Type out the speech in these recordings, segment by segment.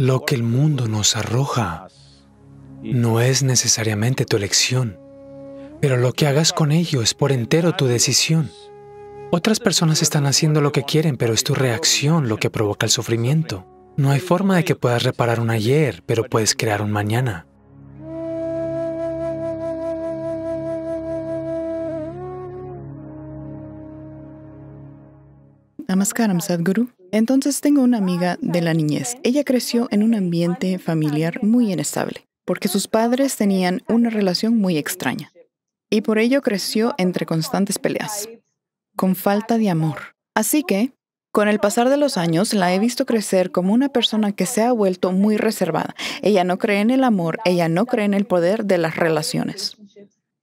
Lo que el mundo nos arroja no es necesariamente tu elección, pero lo que hagas con ello es por entero tu decisión. Otras personas están haciendo lo que quieren, pero es tu reacción lo que provoca el sufrimiento. No hay forma de que puedas reparar un ayer, pero puedes crear un mañana. Namaskaram, Sadhguru. Entonces tengo una amiga de la niñez. Ella creció en un ambiente familiar muy inestable, porque sus padres tenían una relación muy extraña. Y por ello creció entre constantes peleas, con falta de amor. Así que, con el pasar de los años, la he visto crecer como una persona que se ha vuelto muy reservada. Ella no cree en el amor, ella no cree en el poder de las relaciones.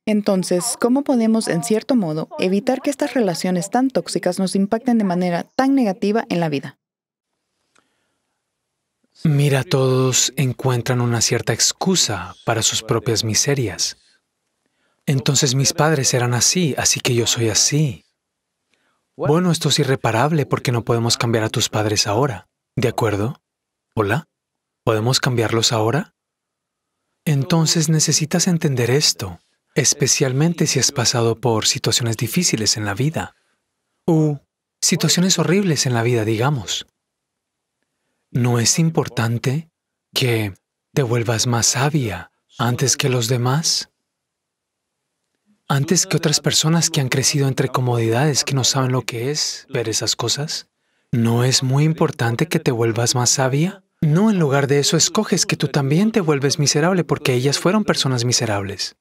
Entonces, ¿cómo podemos, en cierto modo, evitar que estas relaciones tan tóxicas nos impacten de manera tan negativa en la vida? Mira, todos encuentran una cierta excusa para sus propias miserias. Entonces mis padres eran así, así que yo soy así. Bueno, esto es irreparable porque no podemos cambiar a tus padres ahora. ¿De acuerdo? ¿Hola? ¿Podemos cambiarlos ahora? Entonces necesitas entender esto especialmente si has pasado por situaciones difíciles en la vida o situaciones horribles en la vida, digamos. ¿No es importante que te vuelvas más sabia antes que los demás? Antes que otras personas que han crecido entre comodidades que no saben lo que es ver esas cosas. ¿No es muy importante que te vuelvas más sabia? No, en lugar de eso, escoges que tú también te vuelves miserable porque ellas fueron personas miserables.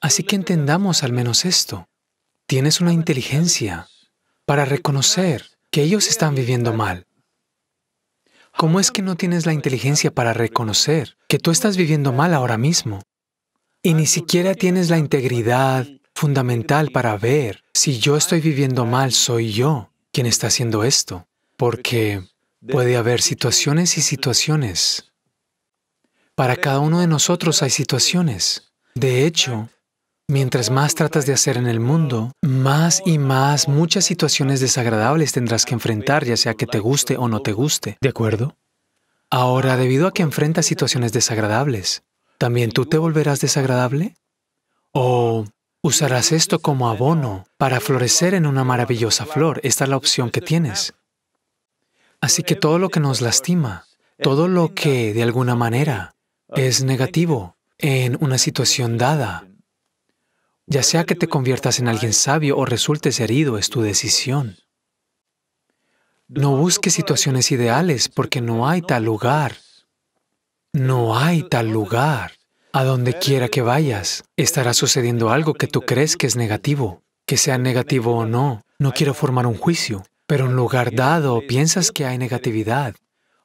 Así que entendamos al menos esto. Tienes una inteligencia para reconocer que ellos están viviendo mal. ¿Cómo es que no tienes la inteligencia para reconocer que tú estás viviendo mal ahora mismo? Y ni siquiera tienes la integridad fundamental para ver si yo estoy viviendo mal, soy yo quien está haciendo esto. Porque puede haber situaciones y situaciones. Para cada uno de nosotros hay situaciones. De hecho, Mientras más tratas de hacer en el mundo, más y más muchas situaciones desagradables tendrás que enfrentar, ya sea que te guste o no te guste. ¿De acuerdo? Ahora, debido a que enfrentas situaciones desagradables, ¿también tú te volverás desagradable? ¿O usarás esto como abono para florecer en una maravillosa flor? Esta es la opción que tienes. Así que todo lo que nos lastima, todo lo que de alguna manera es negativo en una situación dada, ya sea que te conviertas en alguien sabio o resultes herido, es tu decisión. No busques situaciones ideales porque no hay tal lugar. No hay tal lugar. A donde quiera que vayas, estará sucediendo algo que tú crees que es negativo. Que sea negativo o no, no quiero formar un juicio, pero en lugar dado piensas que hay negatividad.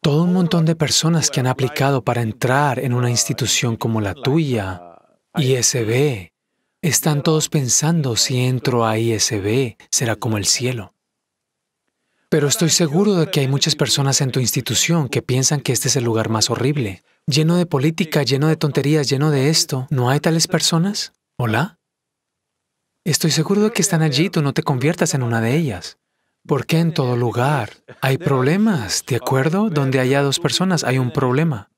Todo un montón de personas que han aplicado para entrar en una institución como la tuya, ISB, están todos pensando, si entro a ISB, será como el cielo. Pero estoy seguro de que hay muchas personas en tu institución que piensan que este es el lugar más horrible, lleno de política, lleno de tonterías, lleno de esto. ¿No hay tales personas? ¿Hola? Estoy seguro de que están allí, tú no te conviertas en una de ellas. Porque en todo lugar hay problemas, ¿de acuerdo? Donde haya dos personas hay un problema.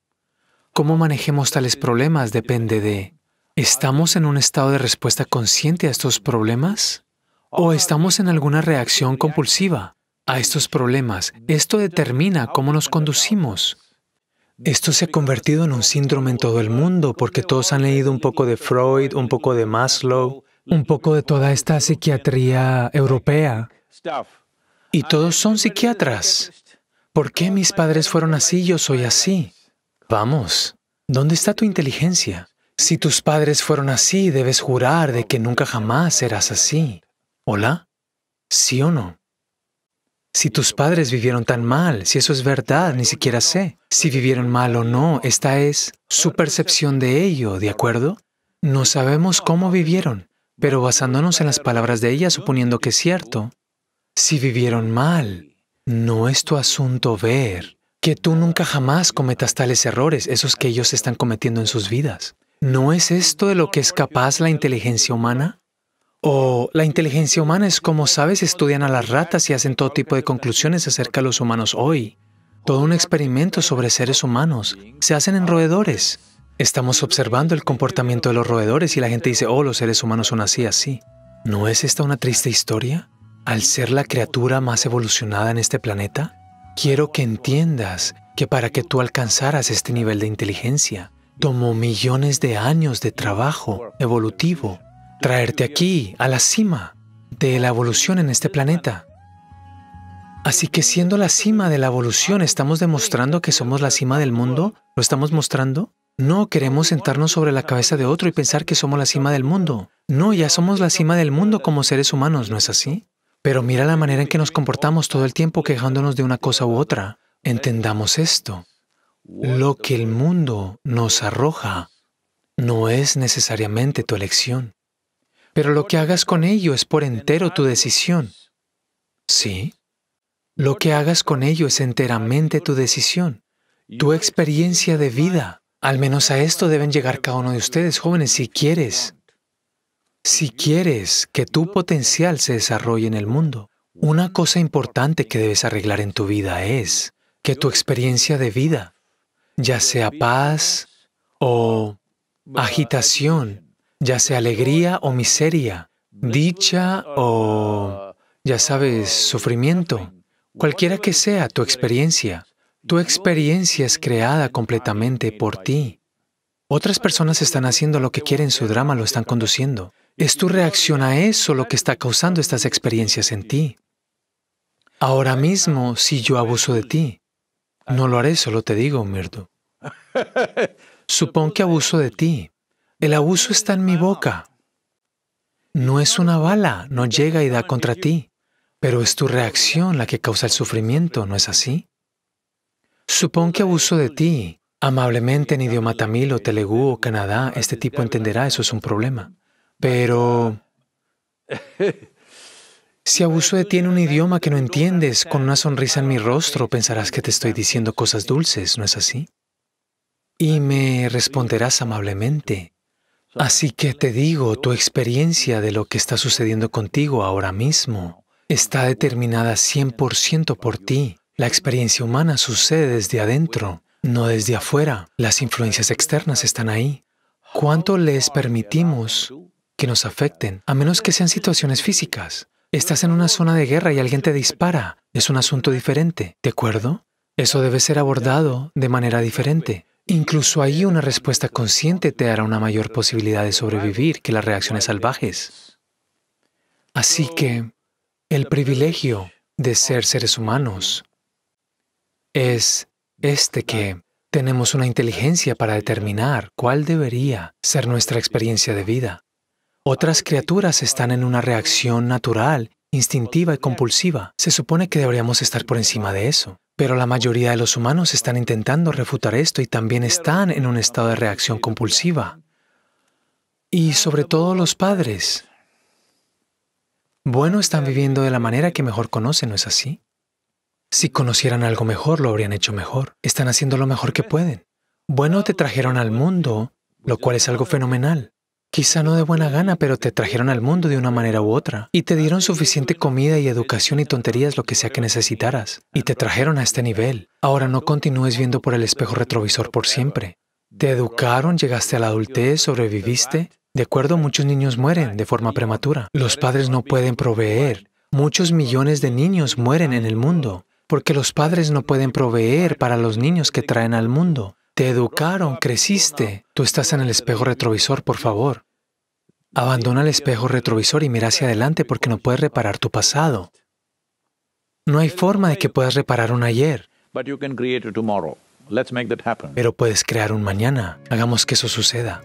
Cómo manejemos tales problemas depende de ¿Estamos en un estado de respuesta consciente a estos problemas? ¿O estamos en alguna reacción compulsiva a estos problemas? Esto determina cómo nos conducimos. Esto se ha convertido en un síndrome en todo el mundo porque todos han leído un poco de Freud, un poco de Maslow, un poco de toda esta psiquiatría europea. Y todos son psiquiatras. ¿Por qué mis padres fueron así, yo soy así? Vamos, ¿dónde está tu inteligencia? Si tus padres fueron así, debes jurar de que nunca jamás serás así. ¿Hola? ¿Sí o no? Si tus padres vivieron tan mal, si eso es verdad, ni siquiera sé. Si vivieron mal o no, esta es su percepción de ello, ¿de acuerdo? No sabemos cómo vivieron, pero basándonos en las palabras de ella, suponiendo que es cierto, si vivieron mal, no es tu asunto ver que tú nunca jamás cometas tales errores, esos que ellos están cometiendo en sus vidas. ¿No es esto de lo que es capaz la inteligencia humana? O la inteligencia humana es como, sabes, estudian a las ratas y hacen todo tipo de conclusiones acerca de los humanos hoy. Todo un experimento sobre seres humanos. Se hacen en roedores. Estamos observando el comportamiento de los roedores y la gente dice, oh, los seres humanos son así, así. ¿No es esta una triste historia? Al ser la criatura más evolucionada en este planeta, quiero que entiendas que para que tú alcanzaras este nivel de inteligencia, Tomó millones de años de trabajo evolutivo traerte aquí, a la cima de la evolución en este planeta. Así que siendo la cima de la evolución, ¿estamos demostrando que somos la cima del mundo? ¿Lo estamos mostrando? No queremos sentarnos sobre la cabeza de otro y pensar que somos la cima del mundo. No, ya somos la cima del mundo como seres humanos, ¿no es así? Pero mira la manera en que nos comportamos todo el tiempo quejándonos de una cosa u otra. Entendamos esto. Lo que el mundo nos arroja no es necesariamente tu elección, pero lo que hagas con ello es por entero tu decisión. ¿Sí? Lo que hagas con ello es enteramente tu decisión, tu experiencia de vida. Al menos a esto deben llegar cada uno de ustedes, jóvenes, si quieres. Si quieres que tu potencial se desarrolle en el mundo, una cosa importante que debes arreglar en tu vida es que tu experiencia de vida ya sea paz o agitación, ya sea alegría o miseria, dicha o, ya sabes, sufrimiento. Cualquiera que sea tu experiencia, tu experiencia es creada completamente por ti. Otras personas están haciendo lo que quieren, su drama lo están conduciendo. Es tu reacción a eso lo que está causando estas experiencias en ti. Ahora mismo, si yo abuso de ti, no lo haré, solo te digo, mirdo. Supón que abuso de ti. El abuso está en mi boca. No es una bala, no llega y da contra ti, pero es tu reacción la que causa el sufrimiento, ¿no es así? Supón que abuso de ti. Amablemente en idioma tamil o telegu o canadá, este tipo entenderá eso es un problema. Pero Si abuso de ti en un idioma que no entiendes, con una sonrisa en mi rostro, pensarás que te estoy diciendo cosas dulces, ¿no es así? Y me responderás amablemente. Así que te digo, tu experiencia de lo que está sucediendo contigo ahora mismo está determinada 100% por ti. La experiencia humana sucede desde adentro, no desde afuera. Las influencias externas están ahí. ¿Cuánto les permitimos que nos afecten, a menos que sean situaciones físicas? Estás en una zona de guerra y alguien te dispara. Es un asunto diferente, ¿de acuerdo? Eso debe ser abordado de manera diferente. Incluso ahí una respuesta consciente te dará una mayor posibilidad de sobrevivir que las reacciones salvajes. Así que el privilegio de ser seres humanos es este que tenemos una inteligencia para determinar cuál debería ser nuestra experiencia de vida. Otras criaturas están en una reacción natural, instintiva y compulsiva. Se supone que deberíamos estar por encima de eso. Pero la mayoría de los humanos están intentando refutar esto y también están en un estado de reacción compulsiva. Y sobre todo los padres. Bueno, están viviendo de la manera que mejor conocen, ¿no es así? Si conocieran algo mejor, lo habrían hecho mejor. Están haciendo lo mejor que pueden. Bueno, te trajeron al mundo, lo cual es algo fenomenal. Quizá no de buena gana, pero te trajeron al mundo de una manera u otra y te dieron suficiente comida y educación y tonterías, lo que sea que necesitaras, y te trajeron a este nivel. Ahora no continúes viendo por el espejo retrovisor por siempre. Te educaron, llegaste a la adultez, sobreviviste. De acuerdo, muchos niños mueren de forma prematura. Los padres no pueden proveer. Muchos millones de niños mueren en el mundo porque los padres no pueden proveer para los niños que traen al mundo. Te educaron, creciste. Tú estás en el espejo retrovisor, por favor. Abandona el espejo retrovisor y mira hacia adelante porque no puedes reparar tu pasado. No hay forma de que puedas reparar un ayer. Pero puedes crear un mañana. Hagamos que eso suceda.